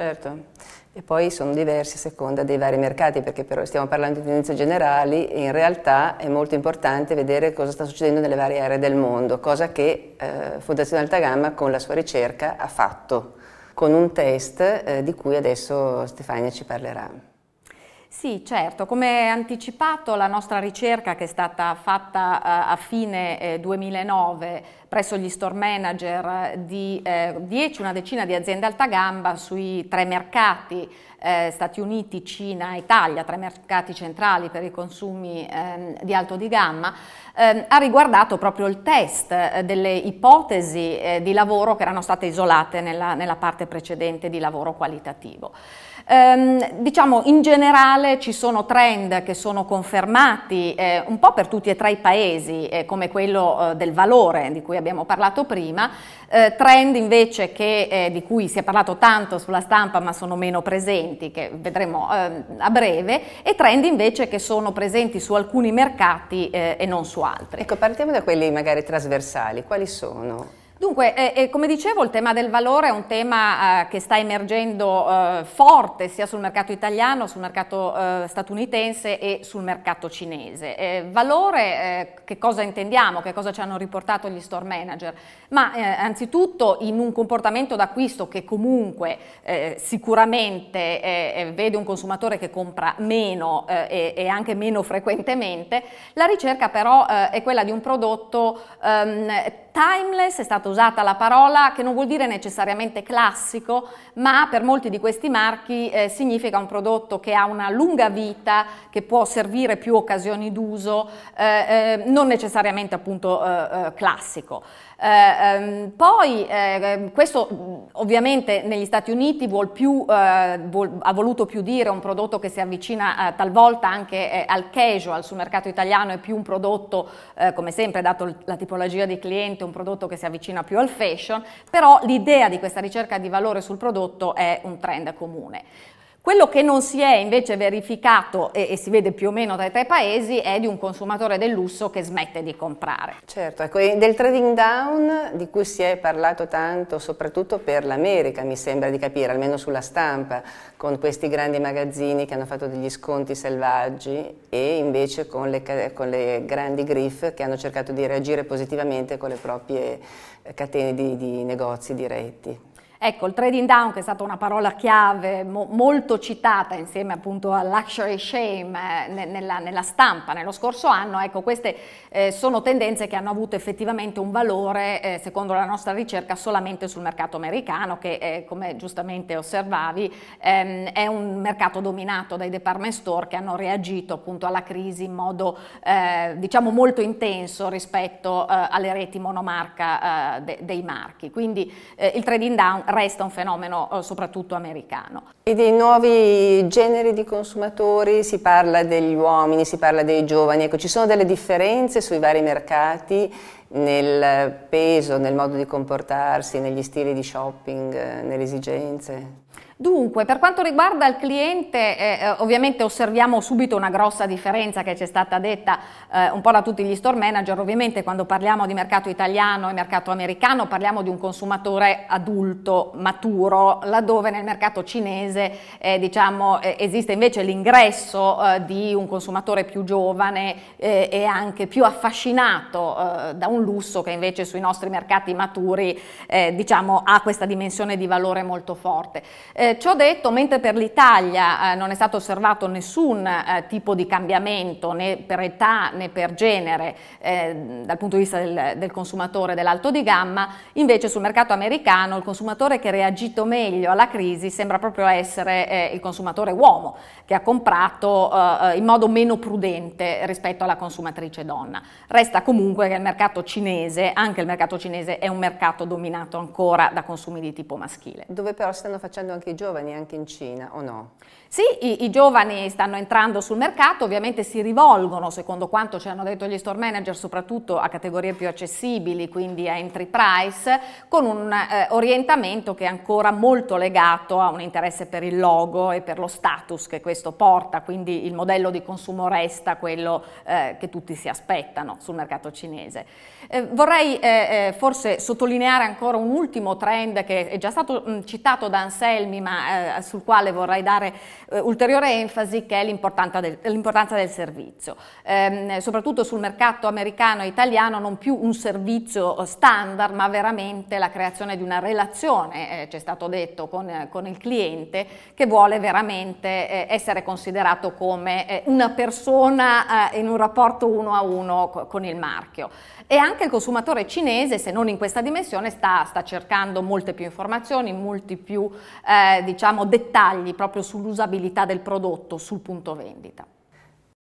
Certo. E poi sono diversi a seconda dei vari mercati, perché però stiamo parlando di tendenze generali e in realtà è molto importante vedere cosa sta succedendo nelle varie aree del mondo, cosa che eh, Fondazione Alta Gamma con la sua ricerca ha fatto, con un test eh, di cui adesso Stefania ci parlerà. Sì, certo, come anticipato la nostra ricerca che è stata fatta eh, a fine 2009 eh, presso gli store manager eh, di 10, una decina di aziende alta gamba sui tre mercati Stati Uniti, Cina, e Italia, tre mercati centrali per i consumi ehm, di alto di gamma, ehm, ha riguardato proprio il test delle ipotesi di lavoro che erano state isolate nella parte precedente di lavoro qualitativo. Ehm, diciamo in generale ci sono trend che sono confermati eh, un po' per tutti e tre i paesi, eh, come quello eh, del valore di cui abbiamo parlato prima, eh, trend invece che, eh, di cui si è parlato tanto sulla stampa ma sono meno presenti, che vedremo ehm, a breve, e trend invece che sono presenti su alcuni mercati eh, e non su altri. Ecco, partiamo da quelli magari trasversali, quali sono? Dunque, eh, eh, come dicevo, il tema del valore è un tema eh, che sta emergendo eh, forte sia sul mercato italiano, sul mercato eh, statunitense e sul mercato cinese. Eh, valore, che cosa intendiamo, che cosa ci hanno riportato gli store manager? Ma anzitutto in un comportamento d'acquisto che comunque sicuramente vede un consumatore che compra meno e, e, anche meno frequentemente, la ricerca però è quella di un prodotto ehm, timeless, è stato stata usata la parola che non vuol dire necessariamente classico, ma per molti di questi marchi eh, significa un prodotto che ha una lunga vita, che può servire più occasioni d'uso, eh, eh, non necessariamente appunto eh, eh, classico. Eh, ehm, poi ehm, questo ovviamente negli Stati Uniti vuol più, vuol, ha voluto più dire un prodotto che si avvicina talvolta anche al casual sul mercato italiano, è più un prodotto, come sempre dato la tipologia di cliente, un prodotto che si avvicina avvicina più al fashion, però l'idea di questa ricerca di valore sul prodotto è un trend comune. Quello che non si è invece verificato e, e, si vede più o meno dai tre paesi è di un consumatore del lusso che smette di comprare. Certo, ecco, del trading down di cui si è parlato tanto, soprattutto per l'America, mi sembra di capire, almeno sulla stampa, con questi grandi magazzini che hanno fatto degli sconti selvaggi e invece con le, con le grandi griff che hanno cercato di reagire positivamente con le proprie catene di, di negozi diretti. Ecco, il trading down che è stata una parola chiave mo molto citata insieme appunto al luxury shame eh, nella, nella, stampa nello scorso anno, ecco queste eh, sono tendenze che hanno avuto effettivamente un valore eh, secondo la nostra ricerca solamente sul mercato americano che eh, come giustamente osservavi ehm, è un mercato dominato dai department store che hanno reagito appunto alla crisi in modo eh, diciamo molto intenso rispetto eh, alle reti monomarca de dei marchi. Quindi il trading down resta un fenomeno eh, soprattutto americano. E dei nuovi generi di consumatori si parla degli uomini, si parla dei giovani, ecco, ci sono delle differenze sui vari mercati nel peso, nel modo di comportarsi, negli stili di shopping, eh, nelle esigenze? Dunque, per quanto riguarda il cliente, eh, eh, ovviamente osserviamo subito una grossa differenza che ci è stata detta eh, un po' da tutti gli store manager, ovviamente quando parliamo di mercato italiano e mercato americano parliamo di un consumatore adulto, maturo, laddove nel mercato cinese eh, diciamo, eh, esiste invece l'ingresso eh, di un consumatore più giovane e anche più affascinato da un lusso che invece sui nostri mercati maturi diciamo, ha questa dimensione di valore molto forte. Eh, ciò detto, mentre per l'Italia eh, non è stato osservato nessun eh, tipo di cambiamento né per età né per genere eh, dal punto di vista del, del consumatore dell'alto di gamma, invece sul mercato americano il consumatore che ha reagito meglio alla crisi sembra proprio essere eh, il consumatore uomo, che ha comprato in modo meno prudente rispetto alla consumatrice donna. Resta comunque che il mercato cinese, anche il mercato cinese, è un mercato dominato ancora da consumi di tipo maschile. Dove però stanno facendo anche i giovani anche in Cina o no? Sì, i, i, giovani stanno entrando sul mercato, ovviamente si rivolgono, secondo quanto ci hanno detto gli store manager, soprattutto a categorie più accessibili, quindi a entry price, con un eh, orientamento che è ancora molto legato a un interesse per il logo e per lo status che questo porta, quindi il modello di consumo resta quello eh, che tutti si aspettano sul mercato cinese. Eh, vorrei eh, eh, forse sottolineare ancora un ultimo trend che è già stato mh, citato da Anselmi, ma ma eh, sul quale vorrei dare eh, ulteriore enfasi, che è l'importanza del, l'importanza del servizio. Ehm, soprattutto sul mercato americano e italiano non più un servizio eh, standard, ma veramente la creazione di una relazione, eh, c'è stato detto, con, con, il cliente, che vuole veramente eh, essere considerato come eh, una persona in un rapporto uno a uno con il marchio. E anche il consumatore cinese, se non in questa dimensione, sta, sta cercando molte più informazioni, molti più eh, diciamo, dettagli proprio sull'usabilità del prodotto sul punto vendita.